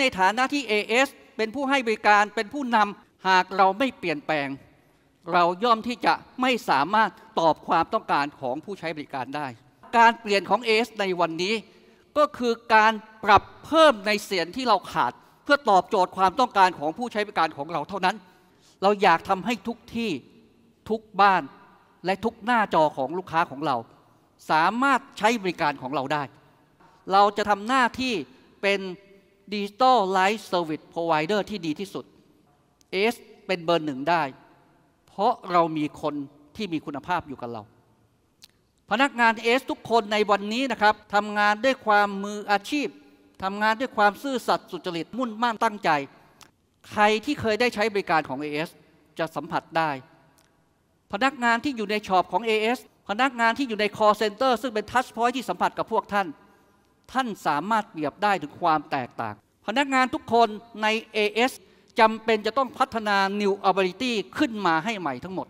ในฐานะที่ AS เป็นผู้ให้บริการเป็นผู้นำหากเราไม่เปลี่ยนแปลง เราย่อมที่จะไม่สามารถตอบความต้องการของผู้ใช้บริการได้ การเปลี่ยนของ AS ในวันนี้ก็คือการปรับเพิ่มในเสียงที่เราขาดเพื่อตอบโจทย์ความต้องการของผู้ใช้บริการของเราเท่านั้น เราอยากทำให้ทุกที่ทุกบ้านและทุกหน้าจอของลูกค้าของเรา สามารถใช้บริการของเราได้ เราจะทำหน้าที่เป็นดิจิตอลไลฟ์เซอร์วิสพรอไวเดอร์ที่ดีที่สุดอ s เป็นเบอร์หนึ่งได้ เพราะเรามีคนที่มีคุณภาพอยู่กับเรา พนักงานเอสทุกคนในวันนี้นะครับทำงานด้วยความมืออาชีพทำงานด้วยความซื่อสัตย์สุจริตมุ่นมั่นตั้งใจ ใครที่เคยได้ใช้บริการของ AS จะสัมผัสได้ พนักงานที่อยู่ในช็อปของ AS พนักงานที่อยู่ใน call center ซึ่งเป็นทัชพอยที่สัมผัสกับพวกท่านท่านสามารถเปรียบได้ถึงความแตกต่าง พนักงานทุกคนใน AS จำเป็นจะต้องพัฒนา New Ability ขึ้นมาให้ใหม่ทั้งหมด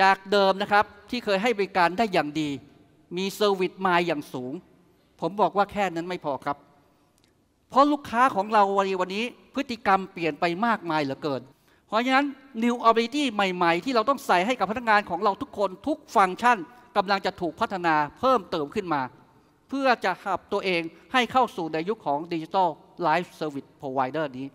จากเดิมนะครับที่เคยให้บริการได้อย่างดี มีเซอร์วิสมาอย่างสูง ผมบอกว่าแค่นั้นไม่พอครับ เพราะลูกค้าของเราวันวันนี้ พฤติกรรมเปลี่ยนไปมากมายเหลือเกิน เพราะฉะนั้น New Ability ใหม่ๆ ที่เราต้องใส่ให้กับพนักงานของเราทุกคนทุกฟังก์ชันกำลังจะถูกพัฒนาเพิ่มเติมขึ้นมาเพื่อจะหับตัวเองให้เข้าสู่ในยุคของดิจิทัลไลฟ์เซอร์วิสพรอไวเดอร์นี้